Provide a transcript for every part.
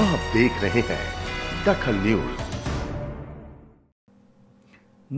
आप देख रहे हैं दखल न्यूज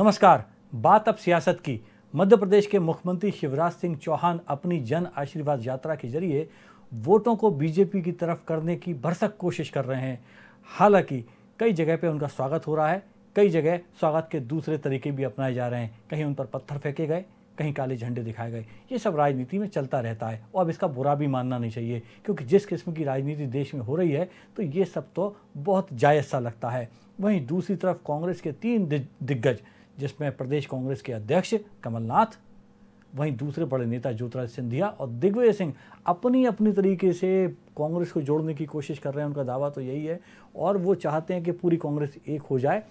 नमस्कार बात अब सियासत की मध्य प्रदेश के मुख्यमंत्री शिवराज सिंह चौहान अपनी जन आशीर्वाद यात्रा के जरिए वोटों को बीजेपी की तरफ करने की भरसक कोशिश कर रहे हैं हालांकि कई जगह पे उनका स्वागत हो रहा है कई जगह स्वागत के दूसरे तरीके भी अपनाए जा रहे हैं कहीं उन पर पत्थर फेंके गए कहीं काले झंडे दिखाए गए ये सब राजनीति में चलता रहता है और अब इसका बुरा भी मानना नहीं चाहिए क्योंकि जिस किस्म की राजनीति देश में हो रही है तो ये सब तो बहुत जायज़ सा लगता है वहीं दूसरी तरफ कांग्रेस के तीन दिग्गज जिसमें प्रदेश कांग्रेस के अध्यक्ष कमलनाथ वहीं दूसरे बड़े नेता ज्योतिराज सिंधिया और दिग्विजय सिंह अपनी अपनी तरीके से कांग्रेस को जोड़ने की कोशिश कर रहे हैं उनका दावा तो यही है और वो चाहते हैं कि पूरी कांग्रेस एक हो जाए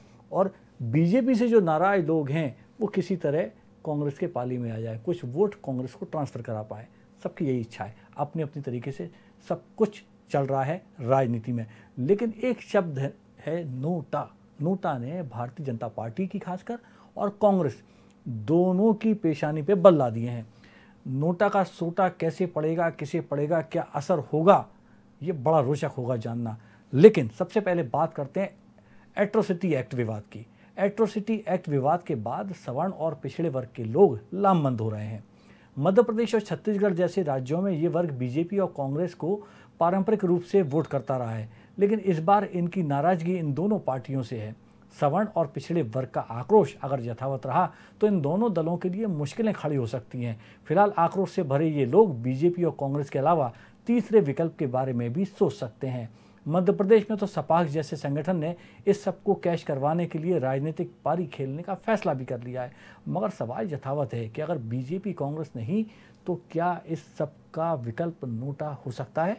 और बीजेपी से जो नाराज लोग हैं वो किसी तरह कांग्रेस के पाली में आ जाए कुछ वोट कांग्रेस को ट्रांसफ़र करा पाए सबकी यही इच्छा है अपने अपने तरीके से सब कुछ चल रहा है राजनीति में लेकिन एक शब्द है, नोटा नोटा ने भारतीय जनता पार्टी की खासकर और कांग्रेस दोनों की पेशानी पे बल ला दिए हैं नोटा का सोटा कैसे पड़ेगा किसे पड़ेगा क्या असर होगा ये बड़ा रोचक होगा जानना लेकिन सबसे पहले बात करते हैं एट्रोसिटी एक्ट विवाद की एट्रोसिटी एक्ट विवाद के बाद सवर्ण और पिछड़े वर्ग के लोग लामबंद हो रहे हैं मध्य प्रदेश और छत्तीसगढ़ जैसे राज्यों में ये वर्ग बीजेपी और कांग्रेस को पारंपरिक रूप से वोट करता रहा है लेकिन इस बार इनकी नाराजगी इन दोनों पार्टियों से है सवर्ण और पिछड़े वर्ग का आक्रोश अगर यथावत रहा तो इन दोनों दलों के लिए मुश्किलें खड़ी हो सकती हैं फिलहाल आक्रोश से भरे ये लोग बीजेपी और कांग्रेस के अलावा तीसरे विकल्प के बारे में भी सोच सकते हैं मध्य प्रदेश में तो सपाक्स जैसे संगठन ने इस सब को कैश करवाने के लिए राजनीतिक पारी खेलने का फैसला भी कर लिया है मगर सवाल यथावत है कि अगर बीजेपी कांग्रेस नहीं तो क्या इस सब का विकल्प नोटा हो सकता है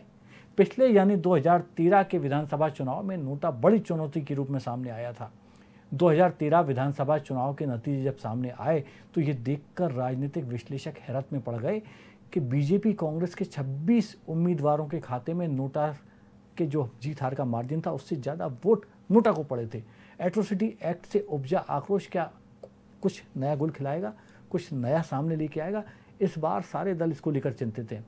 पिछले यानी 2013 के विधानसभा चुनाव में नोटा बड़ी चुनौती के रूप में सामने आया था 2013 विधानसभा चुनाव के नतीजे जब सामने आए तो ये देखकर राजनीतिक विश्लेषक हैरत में पड़ गए कि बीजेपी कांग्रेस के 26 उम्मीदवारों के खाते में नोटा के जो जीत हार का मार्जिन था उससे ज़्यादा वोट नोटा को पड़े थे एट्रोसिटी एक्ट से उपजा आक्रोश क्या कुछ नया गुल खिलाएगा कुछ नया सामने लेके आएगा इस बार सारे दल इसको लेकर चिंतित हैं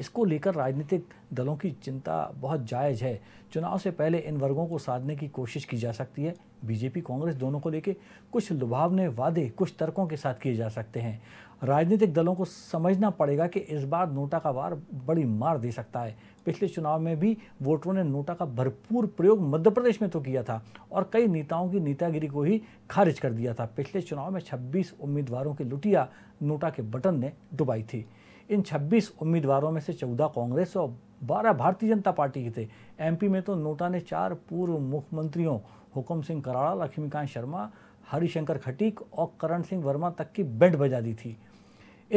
इसको लेकर राजनीतिक दलों की चिंता बहुत जायज़ है चुनाव से पहले इन वर्गों को साधने की कोशिश की जा सकती है बीजेपी कांग्रेस दोनों को लेकर कुछ लुभावने वादे कुछ तर्कों के साथ किए जा सकते हैं राजनीतिक दलों को समझना पड़ेगा कि इस बार नोटा का वार बड़ी मार दे सकता है पिछले चुनाव में भी वोटरों ने नोटा का भरपूर प्रयोग मध्य प्रदेश में तो किया था और कई नेताओं की नेतागिरी को ही खारिज कर दिया था पिछले चुनाव में 26 उम्मीदवारों की लुटिया नोटा के बटन ने डुबाई थी इन 26 उम्मीदवारों में से 14 कांग्रेस और 12 भारतीय जनता पार्टी के थे एमपी में तो नोटा ने चार पूर्व मुख्यमंत्रियों हुकम सिंह कराड़ा लक्ष्मीकांत शर्मा हरिशंकर खटीक और करण सिंह वर्मा तक की बैंड बजा दी थी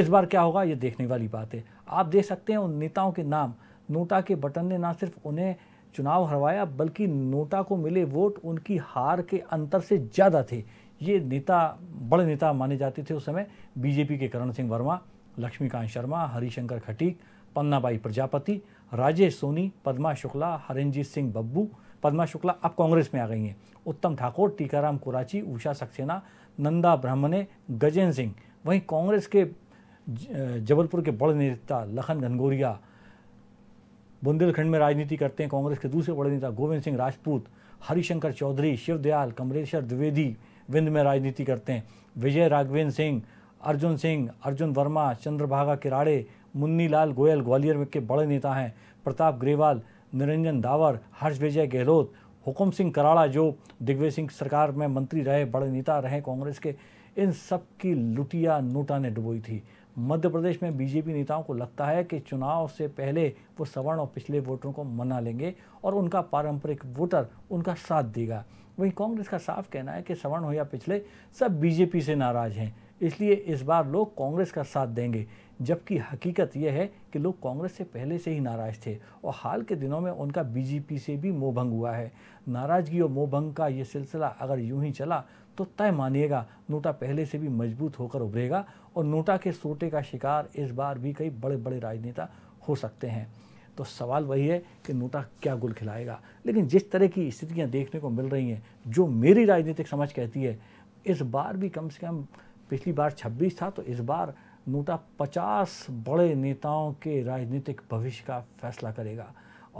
इस बार क्या होगा ये देखने वाली बात है आप देख सकते हैं उन नेताओं के नाम नोटा के बटन ने ना सिर्फ उन्हें चुनाव हरवाया बल्कि नोटा को मिले वोट उनकी हार के अंतर से ज़्यादा थे ये नेता बड़े नेता माने जाते थे उस समय बीजेपी के करण सिंह वर्मा लक्ष्मीकांत शर्मा हरिशंकर खटीक पन्नाबाई प्रजापति राजेश सोनी पद्मा शुक्ला हरनजीत सिंह बब्बू पद्मा शुक्ला अब कांग्रेस में आ गई हैं उत्तम ठाकुर टीकाराम कुराची उषा सक्सेना नंदा ब्राह्मणे गजेंद्र सिंह वहीं कांग्रेस के जबलपुर के बड़े नेता लखन घनगोरिया बुंदेलखंड में राजनीति करते हैं कांग्रेस के दूसरे बड़े नेता गोविंद सिंह राजपूत हरिशंकर चौधरी शिवदयाल कमलेश्वर द्विवेदी विंद में राजनीति करते हैं विजय राघवेंद्र सिंह अर्जुन सिंह अर्जुन वर्मा चंद्रभागा किराड़े मुन्नी लाल गोयल ग्वालियर के बड़े नेता हैं प्रताप ग्रेवाल निरंजन दावर हर्ष विजय गहलोत हुकुम सिंह कराड़ा जो दिग्विजय सिंह सरकार में मंत्री रहे बड़े नेता रहे कांग्रेस के इन सब की लुटिया नोटा ने डुबोई थी मध्य प्रदेश में बीजेपी नेताओं को लगता है कि चुनाव से पहले वो सवर्ण और पिछले वोटरों को मना लेंगे और उनका पारंपरिक वोटर उनका साथ देगा वहीं कांग्रेस का साफ कहना है कि सवर्ण हो या पिछले सब बीजेपी से नाराज हैं इसलिए इस बार लोग कांग्रेस का साथ देंगे जबकि हकीकत यह है कि लोग कांग्रेस से पहले से ही नाराज़ थे और हाल के दिनों में उनका बीजेपी से भी मोह भंग हुआ है नाराज़गी और भंग का ये सिलसिला अगर यूं ही चला तो तय मानिएगा नोटा पहले से भी मजबूत होकर उभरेगा और नोटा के सोटे का शिकार इस बार भी कई बड़े बड़े राजनेता हो सकते हैं तो सवाल वही है कि नोटा क्या गुल खिलाएगा लेकिन जिस तरह की स्थितियाँ देखने को मिल रही हैं जो मेरी राजनीतिक समझ कहती है इस बार भी कम से कम पिछली बार 26 था तो इस बार नोटा 50 बड़े नेताओं के राजनीतिक भविष्य का फैसला करेगा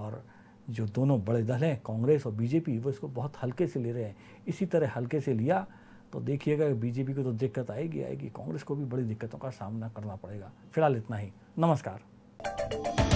और जो दोनों बड़े दल हैं कांग्रेस और बीजेपी वो इसको बहुत हल्के से ले रहे हैं इसी तरह हल्के से लिया तो देखिएगा बीजेपी को तो दिक्कत आएगी आएगी कांग्रेस को भी बड़ी दिक्कतों का सामना करना पड़ेगा फिलहाल इतना ही नमस्कार